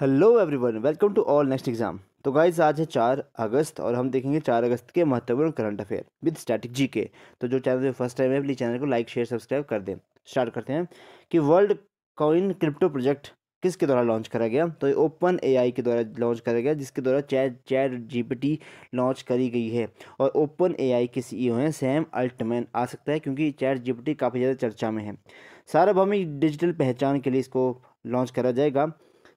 hello everyone welcome to all next exam तो guys आज है चार अगस्त और हम देखेंगे चार अगस्त के महत्वपूर्ण current affair with static G K तो जो चैनल में फर्स्ट टाइम है प्लीज चैनल को लाइक शेयर सब्सक्राइब कर दें स्टार्ट करते हैं कि वर्ल्ड कॉइन क्रिप्टो प्रोजेक्ट किसके द्वारा लॉन्च करा गया तो ओपन ए के द्वारा लॉन्च करा गया जिसके द्वारा चैट चैट जी लॉन्च करी गई है और ओपन ए के सी e हैं सैम अल्टमैन आ सकता है क्योंकि चैट जी काफ़ी ज़्यादा चर्चा में है सार्वभौमिक डिजिटल पहचान के लिए इसको लॉन्च करा जाएगा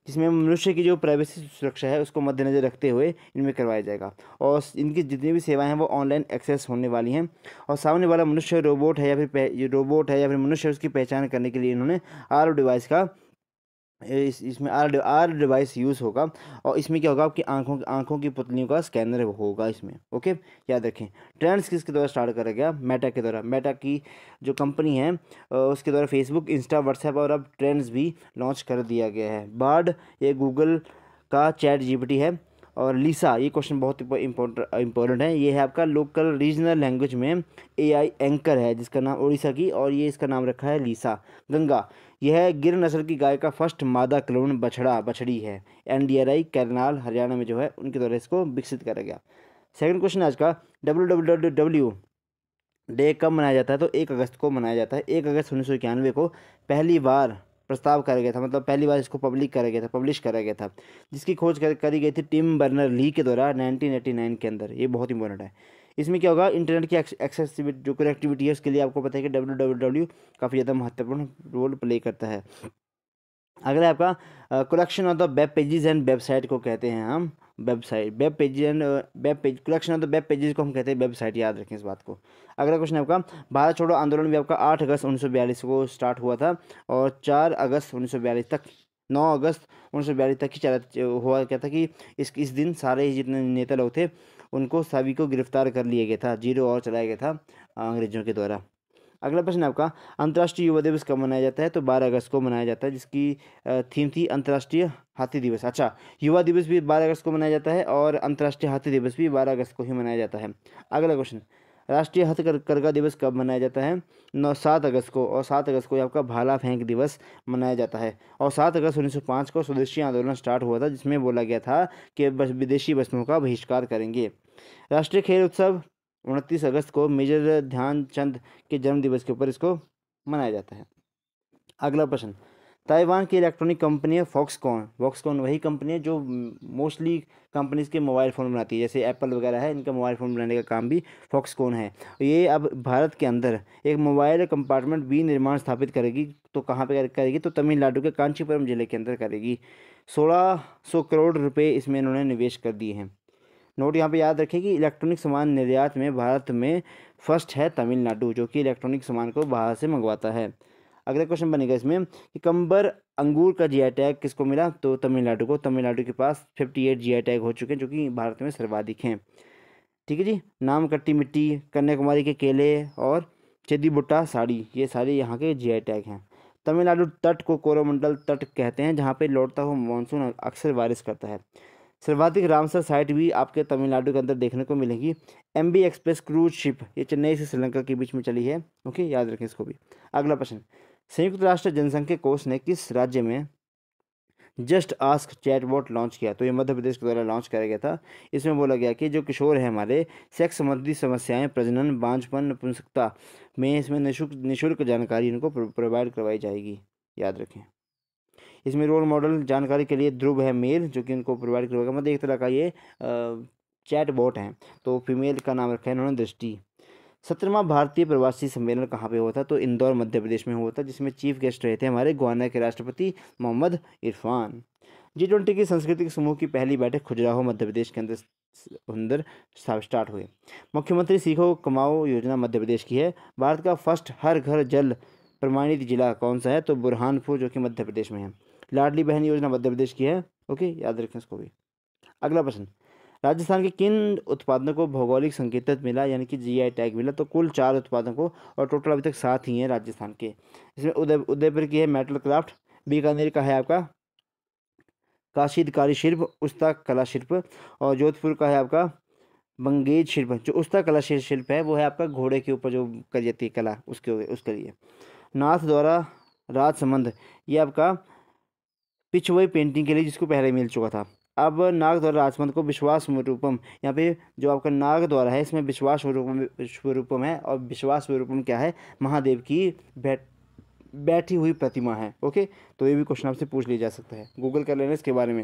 जिसमें मनुष्य की जो प्राइवेसी सुरक्षा है उसको मद्देनजर रखते हुए इनमें करवाया जाएगा और इनकी जितनी भी सेवाएं हैं वो ऑनलाइन एक्सेस होने वाली हैं और सामने वाला मनुष्य रोबोट है या फिर रोबोट है या फिर मनुष्य उसकी पहचान करने के लिए इन्होंने आर डिवाइस का इस इसमें आर आर डिवाइस यूज़ होगा और इसमें क्या होगा आपकी आंखों आंखों की पुतलियों का स्कैनर होगा इसमें ओके याद रखें ट्रेंड्स किसके द्वारा स्टार्ट करा गया मेटा के द्वारा मेटा की जो कंपनी है उसके द्वारा फेसबुक इंस्टा व्हाट्सएप और अब ट्रेंड्स भी लॉन्च कर दिया गया है बार्ड ये गूगल का चैट जी है और लीसा ये क्वेश्चन बहुत इंपॉर्टेंट है ये है आपका लोकल रीजनल लैंग्वेज में एआई एंकर है जिसका नाम उड़ीसा की और ये इसका नाम रखा है लीसा गंगा यह गिर नस्ल की गाय का फर्स्ट मादा क्लोन बछड़ा बछड़ी है एनडीआरआई करनाल हरियाणा में जो है उनके द्वारा इसको विकसित करा गया सेकेंड क्वेश्चन आज का W W W W day कब मनाया जाता है तो एक अगस्त को मनाया जाता है एक अगस्त उन्नीस को पहली बार प्रस्ताव करा गया था मतलब पहली बार इसको पब्लिक करा गया था पब्लिश करा गया था जिसकी खोज कर, करी गई थी टिम बर्नर ली के द्वारा 1989 के अंदर ये बहुत इंपॉर्टेंट है इसमें क्या होगा इंटरनेट की एक्सेसिबिलिटी जो कनेक्टिविटी है उसके लिए आपको पता है कि डब्ल्यू डब्ल्यू डब्ल्यू काफ़ी ज़्यादा महत्वपूर्ण रोल प्ले करता है अगला आपका collection of the web pages and website को कहते हैं हम website web page web page collection of the web pages को हम कहते हैं वेबसाइट याद रखें इस बात को अगला क्वेश्चन आपका भारत छोड़ो आंदोलन भी आपका आठ अगस्त उन्नीस को स्टार्ट हुआ था और चार अगस्त उन्नीस तक नौ अगस्त उन्नीस तक ही चला हुआ क्या था कि इस इस दिन सारे जितने नेता लोग थे उनको सभी को गिरफ्तार कर लिया गया था जीरो और चलाया गया था अंग्रेजों के द्वारा अगला प्रश्न आपका अंतर्राष्ट्रीय युवा दिवस कब मनाया जाता है तो 12 अगस्त को मनाया जाता है जिसकी थीम थी अंतर्राष्ट्रीय हाथी दिवस अच्छा युवा दिवस भी 12 अगस्त को मनाया जाता है और अंतर्राष्ट्रीय हाथी दिवस भी 12 अगस्त को ही मनाया जाता है अगला क्वेश्चन राष्ट्रीय हथकरघा दिवस कब मनाया जाता है नौ सात अगस्त को और सात अगस्त को आपका भाला फेंक दिवस मनाया जाता है और सात अगस्त उन्नीस सौ पाँच को स्वदेशी आंदोलन स्टार्ट हुआ था जिसमें बोला गया था कि विदेशी वस्तुओं का बहिष्कार करेंगे राष्ट्रीय खेल उत्सव उनतीस अगस्त को मेजर ध्यानचंद के जन्म दिवस के ऊपर इसको मनाया जाता है अगला प्रश्न ताइवान की इलेक्ट्रॉनिक कंपनी है फॉक्सकॉन फॉक्सकॉन वही कंपनी है जो मोस्टली कंपनीज के मोबाइल फ़ोन बनाती है जैसे एप्पल वगैरह है इनका मोबाइल फ़ोन बनाने का काम भी फॉक्सकॉन है ये अब भारत के अंदर एक मोबाइल कंपार्टमेंट भी निर्माण स्थापित करेगी तो कहाँ पर करेगी तो तमिलनाडु के कांचीपुरम जिले के अंदर करेगी सोलह सौ सो करोड़ रुपये इसमें इन्होंने निवेश कर दिए हैं नोट यहाँ पे याद रखें कि इलेक्ट्रॉनिक सामान निर्यात में भारत में फर्स्ट है तमिलनाडु जो कि इलेक्ट्रॉनिक सामान को बाहर से मंगवाता है अगला क्वेश्चन बनेगा इसमें कि कंबर अंगूर का जी टैग किसको मिला तो तमिलनाडु को तमिलनाडु के पास फिफ्टी एट जी टैग हो चुके हैं जो कि भारत में सर्वाधिक हैं ठीक है जी नाम कट्टी मिट्टी कन्याकुमारी के केले और चेदी बुट्टा साड़ी ये सारे यहाँ के जी टैग हैं तमिलनाडु तट को कोरोमंडल तट कहते हैं जहाँ पे लौटता हुआ मानसून अक्सर बारिश करता है सर्वाधिक रामसर साइट भी आपके तमिलनाडु के अंदर देखने को मिलेगी M B express cruise ship ये चेन्नई से श्रीलंका के बीच में चली है ओके याद रखें इसको भी अगला प्रश्न संयुक्त राष्ट्र जनसंख्या कोष ने किस राज्य में जस्ट आस्क चैटबॉट लॉन्च किया तो ये मध्य प्रदेश के द्वारा लॉन्च किया गया था इसमें बोला गया कि जो किशोर है हमारे सेक्स संबंधी समस्याएं प्रजनन बांझपन नपुंसकता में इसमें निःशुल्क निःशुल्क जानकारी इनको प्रोवाइड करवाई जाएगी याद रखें इसमें रोल मॉडल जानकारी के लिए ध्रुव है मेल जो कि उनको प्रोवाइड करवाएगा मतलब एक तरह का ये चैट बॉट है तो फीमेल का नाम रखा है इन्होंने दृष्टि सत्रहवा भारतीय प्रवासी सम्मेलन कहाँ पे हुआ था तो इंदौर मध्य प्रदेश में हुआ था जिसमें चीफ गेस्ट रहे थे हमारे गुआना के राष्ट्रपति मोहम्मद इरफान जी ट्वेंटी की सांस्कृतिक समूह की पहली बैठक खुजराहो मध्य प्रदेश के अंदर अंदर स्टार्ट हुए मुख्यमंत्री सीखो कमाओ योजना मध्य प्रदेश की है भारत का फर्स्ट हर घर जल प्रमाणित जिला कौन सा है तो बुरहानपुर जो कि मध्य प्रदेश में है लाडली बहन योजना मध्य प्रदेश की है ओके याद रखें इसको भी अगला प्रश्न राजस्थान के किन उत्पादों को भौगोलिक संकेतक मिला यानी कि जीआई टैग मिला तो कुल चार उत्पादों को और टोटल अभी तक सात ही हैं राजस्थान के इसमें उदय उदयपुर की है मेटल क्राफ्ट बीकानेर का है आपका काशीदकारी शिल्प उस्ता कला शिल्प और जोधपुर का है आपका बंगेज शिल्प जो उस्ता कला शिल्प है वो है आपका घोड़े के ऊपर जो कर जाती है कला उसके उसके लिए नाथ द्वारा राजसमंद ये आपका पिच वही पेंटिंग के लिए जिसको पहले मिल चुका था अब नाग द्वारा राजमंद को विश्वास स्वरूपम यहाँ पे जो आपका नाग द्वारा है इसमें विश्वास स्वरूपम स्वरूपम है और विश्वास स्वरूपम क्या है महादेव की बैठ बैठी हुई प्रतिमा है ओके तो ये भी क्वेश्चन आपसे पूछ लिया जा सकता है गूगल कर लेना इसके बारे में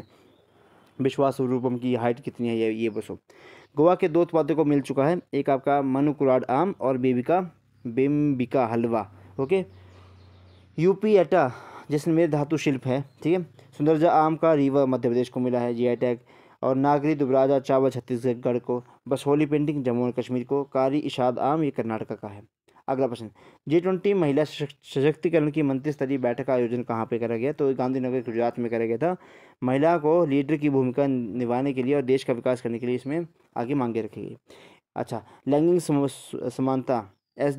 विश्वास स्वरूपम की हाइट कितनी है ये ये बसो गोवा के दो उत्पादों को मिल चुका है एक आपका मनुकुराड आम और बेबिका बेम्बिका हलवा ओके यूपी एटा जिसमें धातु शिल्प है ठीक है सुंदरजा आम का रीवा मध्य प्रदेश को मिला है जीआई टैग और नागरी दुबराजा चावल छत्तीसगढ़ को बसहोली पेंटिंग जम्मू और कश्मीर को कारी इशाद आम ये कर्नाटका का है अगला प्रश्न जी ट्वेंटी महिला सशक्तिकरण की मंत्री स्तरीय बैठक का आयोजन कहाँ पे करा गया तो गांधीनगर गुजरात में करा गया था महिला को लीडर की भूमिका निभाने के लिए और देश का विकास करने के लिए इसमें आगे मांगे रखी गई अच्छा लैंगिक समानता एस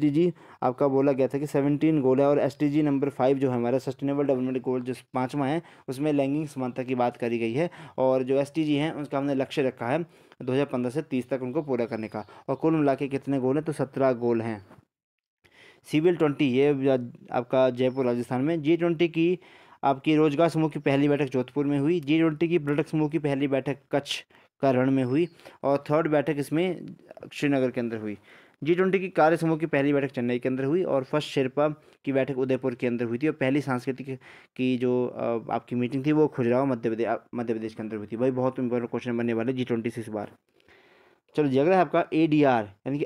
आपका बोला गया था कि सेवनटीन गोल है और एस नंबर फाइव जो है हमारा सस्टेनेबल डेवलपमेंट गोल जो पाँचवा है उसमें लैंगिंग समानता की बात करी गई है और जो एस टी हैं उनका हमने लक्ष्य रखा है 2015 से 30 तक उनको पूरा करने का और कुल मिला के कितने गोल हैं तो सत्रह गोल हैं सी एल ट्वेंटी ये आपका जयपुर राजस्थान में जी ट्वेंटी की आपकी रोजगार समूह की पहली बैठक जोधपुर में हुई जी ट्वेंटी की प्रोडक्ट समूह की पहली बैठक कच्छ का रण में हुई और थर्ड बैठक इसमें श्रीनगर के अंदर हुई जी ट्वेंटी की कार्य समूह की पहली बैठक चेन्नई के अंदर हुई और फर्स्ट शेरपा की बैठक उदयपुर के अंदर हुई थी और पहली सांस्कृतिक की जो आपकी मीटिंग थी वो खुजराव मध्य प्रदेश मध्य प्रदेश के अंदर हुई थी भाई बहुत इंपॉर्टेंट क्वेश्चन बनने वाले जी ट्वेंटी से इस बार चलो जी अगला है आपका ए डी आर यानी कि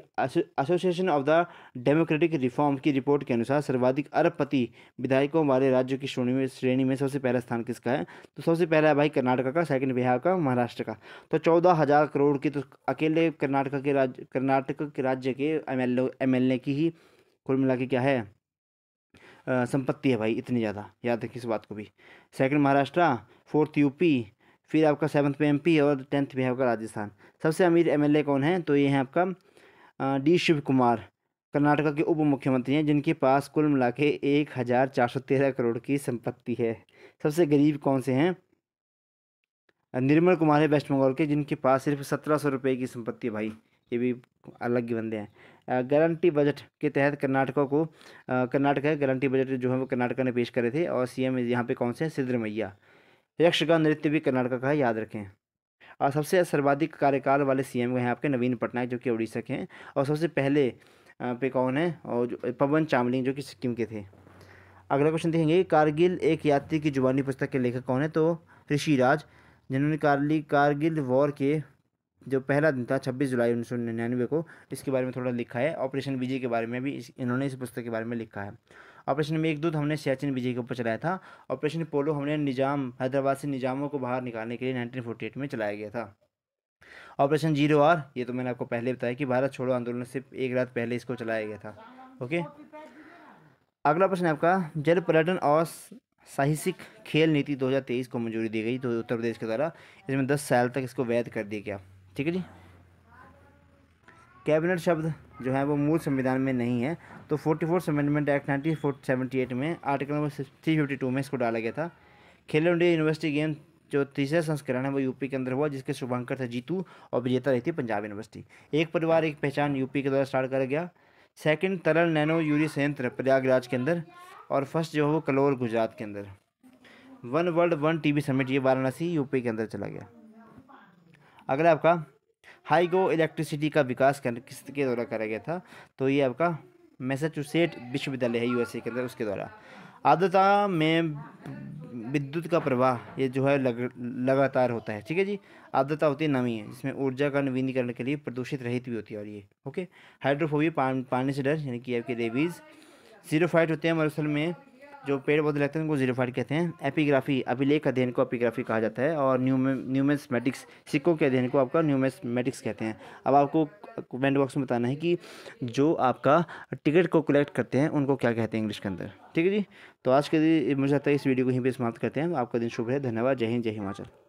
association of the democratic reform की रिपोर्ट के अनुसार सर्वाधिक अरबपति विधायकों वाले राज्यों की श्रेणी में श्रेणी में सबसे पहला स्थान किसका है तो सबसे पहला है भाई कर्नाटका का सेकंड बिहार का महाराष्ट्र का तो चौदह हज़ार करोड़ की तो अकेले कर्नाटका के राज्य कर्नाटक के राज्य के एम एल की ही कुल मिला के क्या है संपत्ति है भाई इतनी ज़्यादा याद रखिए इस बात को भी सेकंड महाराष्ट्र फोर्थ यूपी फिर आपका सेवन्थ में एमपी और टेंथ में आपका राजस्थान सबसे अमीर एमएलए कौन है तो ये हैं आपका डी शिव कुमार कर्नाटका के उप मुख्यमंत्री हैं जिनके पास कुल मिला के एक हज़ार चार सौ तेरह करोड़ की संपत्ति है सबसे गरीब कौन से हैं निर्मल कुमार है वेस्ट बंगाल के जिनके पास सिर्फ सत्रह सौ रुपये की संपत्ति है भाई ये भी अलग ही बंदे हैं गारंटी बजट के तहत कर्नाटका को कर्नाटका गारंटी बजट जो है वो कर्नाटका ने पेश करे थे और सी एम यहाँ पे कौन से हैं सिद्धरमैया यक्षगान नृत्य भी कर्नाटका का है याद रखें और सबसे सर्वाधिक कार्यकाल वाले सीएम हैं आपके नवीन पटनायक जो कि उड़ीसा के हैं और सबसे पहले पे कौन है और पवन चामलिंग जो कि सिक्किम के थे अगला क्वेश्चन देखेंगे कारगिल एक यात्री की जुबानी पुस्तक के लेखक कौन है तो ऋषिराज जिन्होंने कारली कारगिल वॉर के जो पहला दिन था छब्बीस जुलाई उन्नीस को इसके बारे में थोड़ा लिखा है ऑपरेशन विजय के बारे में भी इस, इन्होंने इस पुस्तक के बारे में लिखा है ऑपरेशन मेघ दूत हमने सियाचिन विजय के ऊपर चलाया था ऑपरेशन पोलो हमने निजाम हैदराबाद से निजामों को बाहर निकालने के लिए नाइनटीन फोर्टी एट में चलाया गया था ऑपरेशन जीरो आर ये तो मैंने आपको पहले बताया कि भारत छोड़ो आंदोलन से एक रात पहले इसको चलाया गया था ओके अगला प्रश्न आपका जल पर्यटन और साहसिक खेल नीति 2023 को मंजूरी दी गई तो उत्तर प्रदेश के द्वारा इसमें 10 साल तक इसको वैध कर दिया गया ठीक है जी कैबिनेट शब्द जो है वो मूल संविधान में नहीं है तो forty fourth amendment act nineteen seventy eight में article number three fifty two में इसको डाला गया था खेलो इंडिया यूनिवर्सिटी गेम जो तीसरा संस्करण है वो यूपी के अंदर हुआ जिसके शुभंकर था जीतू और विजेता रही थी पंजाब यूनिवर्सिटी एक परिवार एक पहचान यूपी के द्वारा स्टार्ट किया गया सेकंड तरल नैनो यूरी संयंत्र प्रयागराज के अंदर और फर्स्ट जो है वो कलोर गुजरात के अंदर one world one T V summit ये वाराणसी यूपी के अंदर चला गया अगला आपका हाइगो इलेक्ट्रिसिटी का विकास कर किसके द्वारा कराया गया था तो ये आपका मैसाचुसेट विश्वविद्यालय है यूएसए के अंदर उसके द्वारा आद्रता में विद्युत का प्रवाह ये जो है लग, लगातार होता है ठीक है जी आद्रता होती है नमी है जिसमें ऊर्जा का नवीनीकरण के लिए प्रदूषित रहित भी होती है और ये ओके हाइड्रोफोबी पान, पानी से डर यानी कि आपके रेबीज़ जीरो होते हैं मरुस्थल में जो पेड़ पौधे लगते हैं उनको जीरोफाइट कहते हैं एपीग्राफी अभिलेख अध्ययन को एपीग्राफी कहा जाता है और न्यूमेसमेटिक्स सिक्कों के अध्ययन को आपका न्यूमेसमेटिक्स कहते हैं अब आपको कमेंट बॉक्स में बताना है कि जो आपका टिकट को कलेक्ट करते हैं उनको क्या कहते हैं इंग्लिश के अंदर ठीक है जी तो आज के दिन मुझे लगता है इस वीडियो को यहीं पर समाप्त करते हैं आपका दिन शुभ है धन्यवाद जय हिंद जय हिमाचल